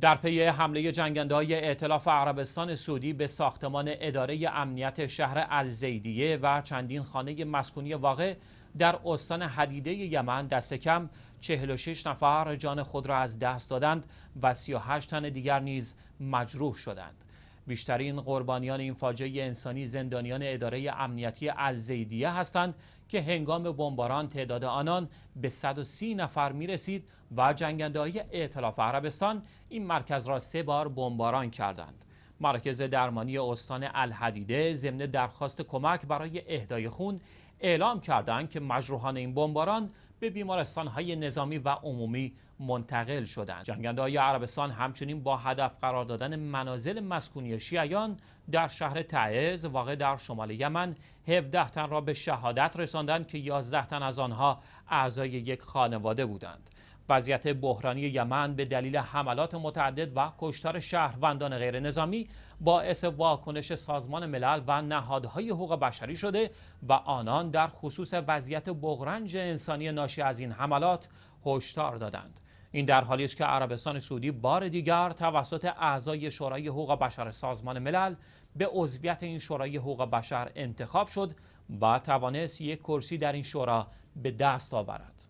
در پی حمله جنگنده های اعتلاف عربستان سعودی به ساختمان اداره امنیت شهر الزیدیه و چندین خانه مسکونی واقع در استان حدیده یمن دست کم 46 نفر جان خود را از دست دادند و 38 تن دیگر نیز مجروح شدند. بیشترین قربانیان این فاجعه انسانی زندانیان اداره امنیتی الزیدیه هستند که هنگام بمباران تعداد آنان به 130 نفر میرسید و جنگنده های اعتلاف عربستان این مرکز را سه بار بمباران کردند. مرکز درمانی استان الحدیده ضمن درخواست کمک برای اهدای خون اعلام کردند که مجروحان این بمباران به های نظامی و عمومی منتقل شدند. جنگنده های عربستان همچنین با هدف قرار دادن منازل مسکونی شیعیان در شهر تعز واقع در شمال یمن 17 تن را به شهادت رساندند که 11 تن از آنها اعضای یک خانواده بودند. وضعیت بحرانی یمن به دلیل حملات متعدد و کشتار شهروندان غیر نظامی باعث واکنش سازمان ملل و نهادهای حقوق بشری شده و آنان در خصوص وضعیت بغرنج انسانی ناشی از این حملات هشدار دادند این در حالی است که عربستان سعودی بار دیگر توسط اعضای شورای حقوق بشر سازمان ملل به عضویت این شورای حقوق بشر انتخاب شد و توانست یک کرسی در این شورا به دست آورد